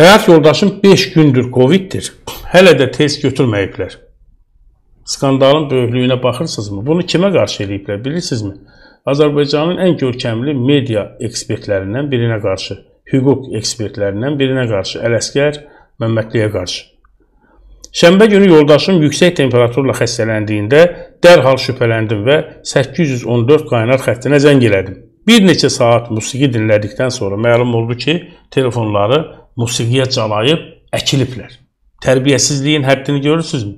Həyat yoldaşım 5 gündür Covid'dir. Hələ də test götürməyiblər. Skandalın böyüklüyünə baxırsınızmı? Bunu kimə qarşı eləyiblər, bilirsinizmi? Azərbaycanın ən görkəmli media ekspertlərindən birinə qarşı, hüquq ekspertlərindən birinə qarşı, Ələsgər Məmmədliyə qarşı. Şənbə günü yoldaşım yüksək temperaturla xəstələndiyində dərhal şübhələndim və 814 qaynar xəttinə zəng elədim. Bir neçə saat musiqi dinlədikdən sonra məlum oldu ki, telefonları musiqiyə çalayıb əkiliblər. Tərbiyəsizliyin həddini görürsünüzmü?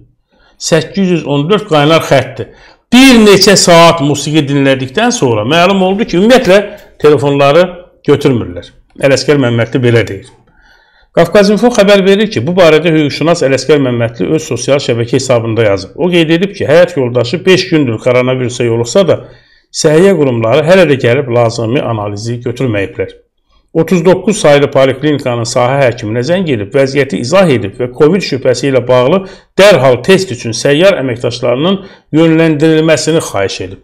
814 qaynar xəttdir. Bir neçə saat musiqi dinlədikdən sonra məlum oldu ki, ümumiyyətlə telefonları götürmürlər. Ələsgər Məmmədli belə deyir. Qafqazinfo xəbər verir ki, bu barədə hüquqşünas Ələsgər Məmmədli öz sosial şəbəkə hesabında yazıb. O qeyd edib ki, həyat yoldaşı 5 gündür koronavirusa yoluxsa da, səhiyyə qurumları hələ də gəlib lazımi analizi götürməyiblər. 39 saylı poliklinikanın sahə həkiminə zəng edib, vəziyyəti izah edib və COVID şübhəsi ilə bağlı dərhal test üçün səyyar əməkdaşlarının yönləndirilməsini xahiş edib.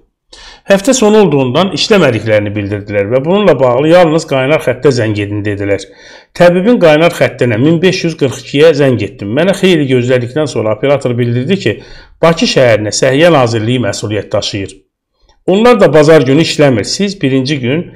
Həftə sonu olduğundan işləmədiklərini bildirdilər və bununla bağlı yalnız qaynar xəttə zəng edin dedilər. Təbibin qaynar xəttinə 1542-yə zəng etdim. Mənə xeyli gözlədikdən sonra operator bildirdi ki, Bakı şəhərinə Səhiyyə Nazirliyi məsuliyyət daşıyır. Onlar da bazar günü işləmir. Siz birinci gün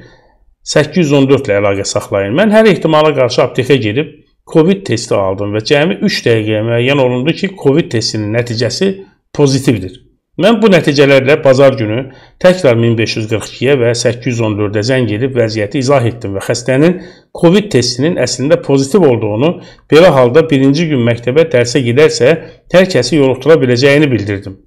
814 ilə əlaqə saxlayın. Mən hər ehtimala qarşı aptekə gedib COVID testi aldım və cəmi 3 dəqiqəyə müəyyən olundu ki, COVID testinin nəticəsi pozitivdir. Mən bu nəticələrlə bazar günü təkrar 1542-yə və 814-ə zəng edib vəziyyəti izah etdim və xəstənin COVID testinin əslində pozitiv olduğunu, belə halda birinci gün məktəbə dərsə gedərsə, hər kəsi yoluxdura biləcəyini bildirdim.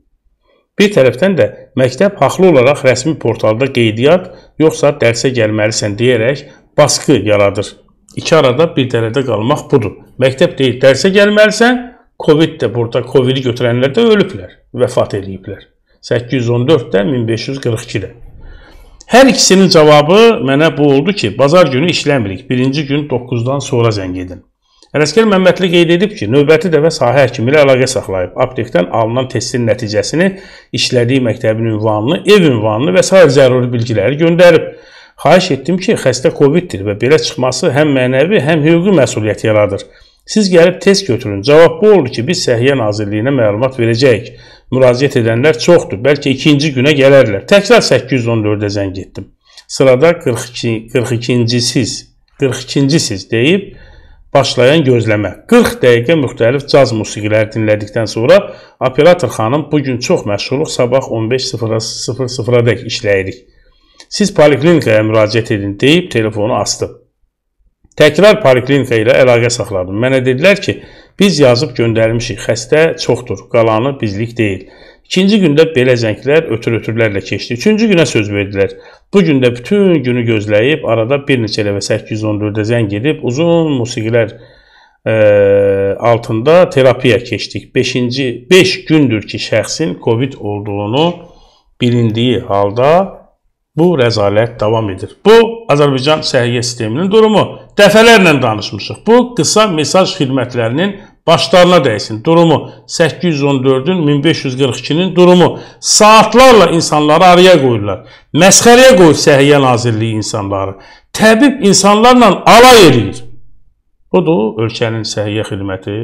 Bir tərəfdən də məktəb haqlı olaraq rəsmi portalda qeydiyyat, yoxsa dərsə gəlməlisən deyərək baskı yaradır. İki arada bir dərədə qalmaq budur. Məktəb deyir, dərsə gəlməlisən, Covid də burada, Covid-i götürənlər də ölüblər, vəfat ediblər. 814-də, 1542-də. Hər ikisinin cavabı mənə bu oldu ki, bazar günü işləmirik. Birinci gün 9-dan sonra zəng edin. Ələsgər Məmmədli qeyd edib ki, növbəti dəfə sahə həkimi ilə əlaqə saxlayıb aptekdən alınan testin nəticəsini, işlədiyi məktəbin ünvanını, ev ünvanını və s. zəruri bilgiləri göndərib. Xahiş etdim ki, xəstə COVID-dir və belə çıxması həm mənəvi, həm hüquqi məsuliyyət yaradır. Siz gəlib test götürün. Cavab bu oldu ki, biz Səhiyyə Nazirliyinə məlumat verəcəyik. Müraciət edənlər çoxdur, bəlkə ikinci günə gələrlər. Təkrar 814-ə zəng etdim. Sırada 42, 42-siz, 42-siz deyib başlayan gözləmə. 40 dəqiqə müxtəlif caz musiqiləri dinlədikdən sonra operator xanım bu gün çox məşğuluq, sabah 15:00-dək işləyirik. Siz poliklinikaya müraciət edin deyib telefonu açdı. Təkrar poliklinika ilə əlaqə saxladım. Mənə dedilər ki, biz yazıb göndərmişik. Xəstə çoxdur. Qalanı bizlik deyil. İkinci gündə belə zənglər ötür-ötürlərlə keçdi. Üçüncü günə söz verdilər. Bu gündə bütün günü gözləyib, arada bir neçə elə və 814-də zəng edib, uzun musiqilər e, altında terapiya keçdik. 5-ci 5 beş gündür ki, şəxsin COVID olduğunu bilindiyi halda bu rəzalət davam edir. Bu Azərbaycan səhiyyə sisteminin durumu. Dəfələrlə danışmışıq. Bu qısa mesaj xidmətlərinin başlarına dəysin. Durumu 814-ün, 1542-nin durumu saatlarla insanları araya qoyurlar. Məsxərəyə qoyur Səhiyyə Nazirliyi insanları. Təbib insanlarla alay edir. Budur ölkənin səhiyyə xidməti.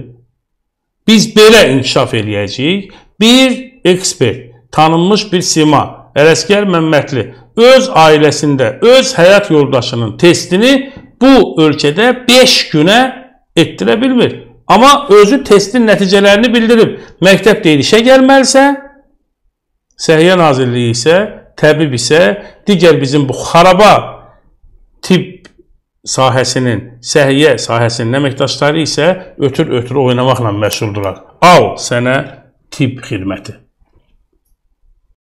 Biz belə inkişaf eləyəcəyik. Bir ekspert, tanınmış bir sima, Ələsgər Məmmədli öz ailəsində, öz həyat yoldaşının testini bu ölkədə 5 günə etdirə bilmir. Amma özü testin nəticələrini bildirib. Məktəb deyil işə gəlməlisə, Səhiyyə Nazirliyi isə, təbib isə, digər bizim bu xaraba tibb sahəsinin, səhiyyə sahəsinin əməkdaşları isə ötür-ötür oynamaqla məşğuldurlar. Al sənə tibb xidməti.